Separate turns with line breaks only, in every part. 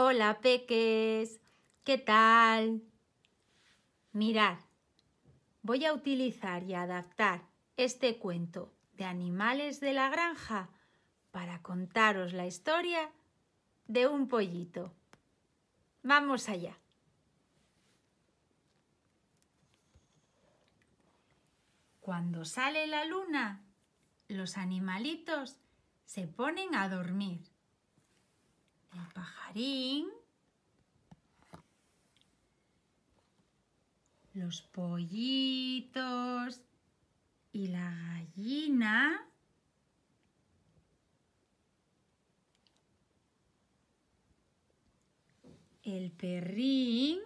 Hola, peques. ¿Qué tal? Mirad, voy a utilizar y adaptar este cuento de animales de la granja para contaros la historia de un pollito. Vamos allá. Cuando sale la luna, los animalitos se ponen a dormir el pajarín, los pollitos y la gallina. El perrín.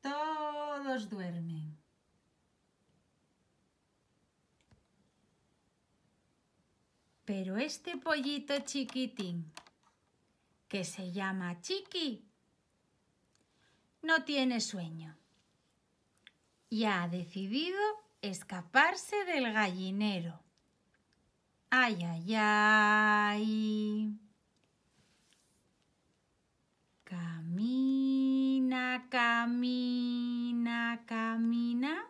Todos duermen. Pero este pollito chiquitín, que se llama Chiqui, no tiene sueño y ha decidido escaparse del gallinero. Ay, ay, ay. Camina, camina, camina.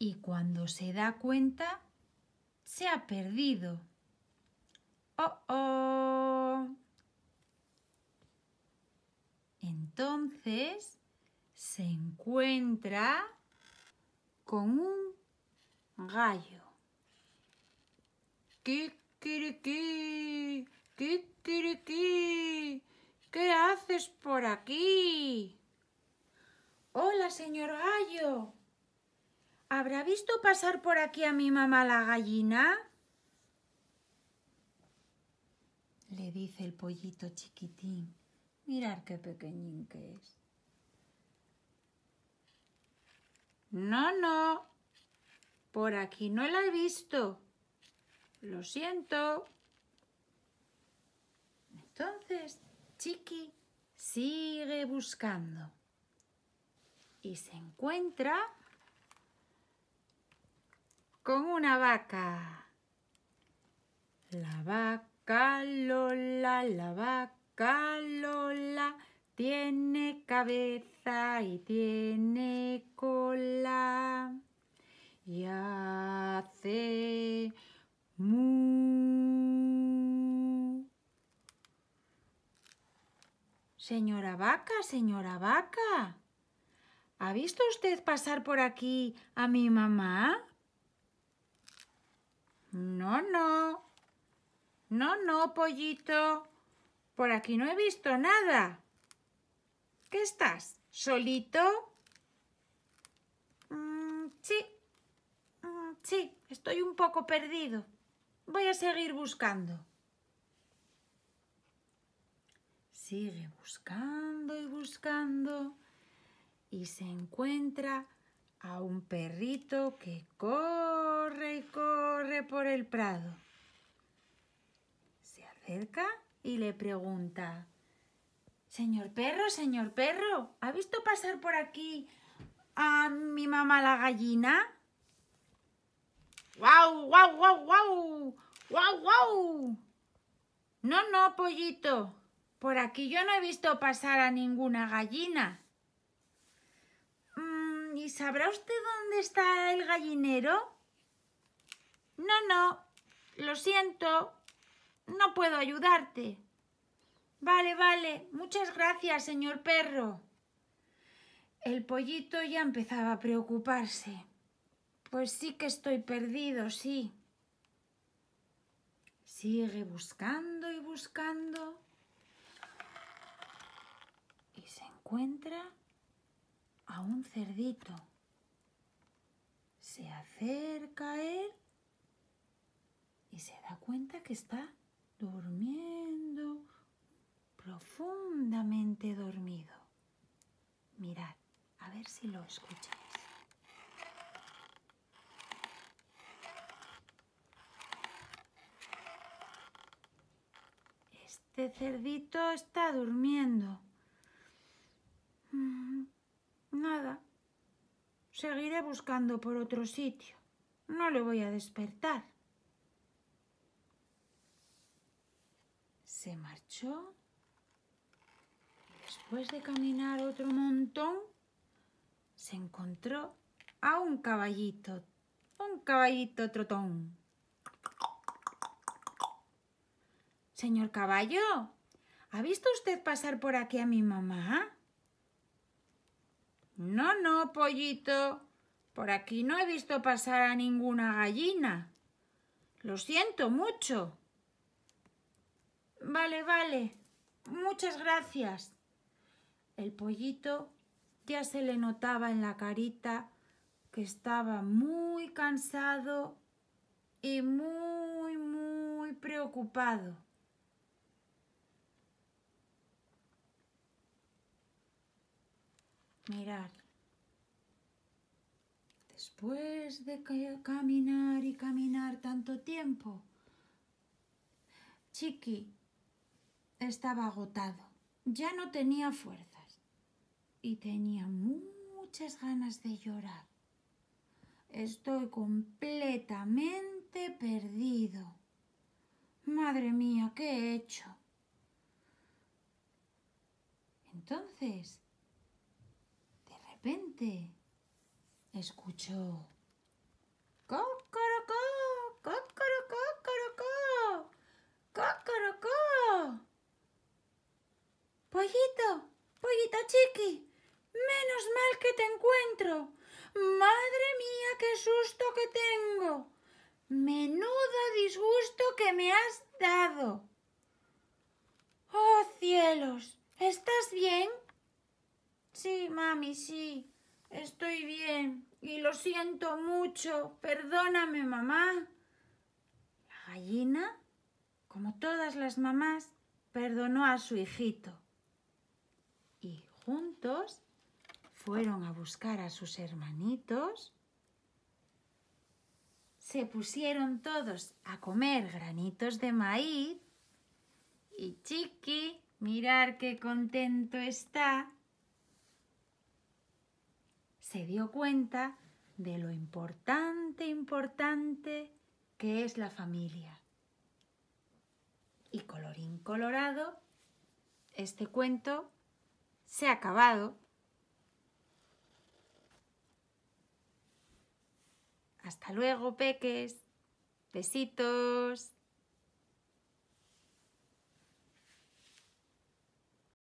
Y cuando se da cuenta, se ha perdido. Oh, oh. Entonces se encuentra con un gallo. ¿Qué haces por aquí? Hola, señor gallo. ¿Habrá visto pasar por aquí a mi mamá la gallina? Le dice el pollito chiquitín. Mirar qué pequeñín que es. No, no. Por aquí no la he visto. Lo siento. Entonces, Chiqui sigue buscando. Y se encuentra con una vaca. La vaca Lola, la vaca Lola, tiene cabeza y tiene cola. Y hace mu. Señora vaca, señora vaca, ¿ha visto usted pasar por aquí a mi mamá? No, no. No, no, pollito. Por aquí no he visto nada. ¿Qué estás? ¿Solito? Mm, sí. Mm, sí, estoy un poco perdido. Voy a seguir buscando. Sigue buscando y buscando y se encuentra a un perrito que corre corre y corre por el prado. Se acerca y le pregunta, Señor perro, señor perro, ¿ha visto pasar por aquí a mi mamá la gallina? ¡Guau, guau, guau, guau! ¡Guau, guau! No, no, pollito, por aquí yo no he visto pasar a ninguna gallina. Mm, ¿Y sabrá usted dónde está el gallinero? No, no, lo siento, no puedo ayudarte. Vale, vale, muchas gracias, señor perro. El pollito ya empezaba a preocuparse. Pues sí que estoy perdido, sí. Sigue buscando y buscando. Y se encuentra a un cerdito. Se acerca él y se da cuenta que está durmiendo, profundamente dormido. Mirad, a ver si lo escucháis. Este cerdito está durmiendo. Mm, nada. Seguiré buscando por otro sitio. No le voy a despertar. se marchó. Después de caminar otro montón, se encontró a un caballito, un caballito trotón. Señor caballo, ¿ha visto usted pasar por aquí a mi mamá? No, no, pollito. Por aquí no he visto pasar a ninguna gallina. Lo siento mucho. Vale, vale. Muchas gracias. El pollito ya se le notaba en la carita que estaba muy cansado y muy, muy preocupado. Mirad. Después de caminar y caminar tanto tiempo, Chiqui estaba agotado, ya no tenía fuerzas y tenía muchas ganas de llorar. Estoy completamente perdido. Madre mía, ¿qué he hecho? Entonces, de repente, escuchó Pollito, pollito chiqui, menos mal que te encuentro. Madre mía, qué susto que tengo. Menudo disgusto que me has dado. Oh, cielos, ¿estás bien? Sí, mami, sí, estoy bien. Y lo siento mucho. Perdóname, mamá. La gallina, como todas las mamás, perdonó a su hijito y juntos fueron a buscar a sus hermanitos. Se pusieron todos a comer granitos de maíz y Chiqui, mirar qué contento está, se dio cuenta de lo importante, importante que es la familia. Y colorín colorado, este cuento se ha acabado. Hasta luego, peques. Besitos.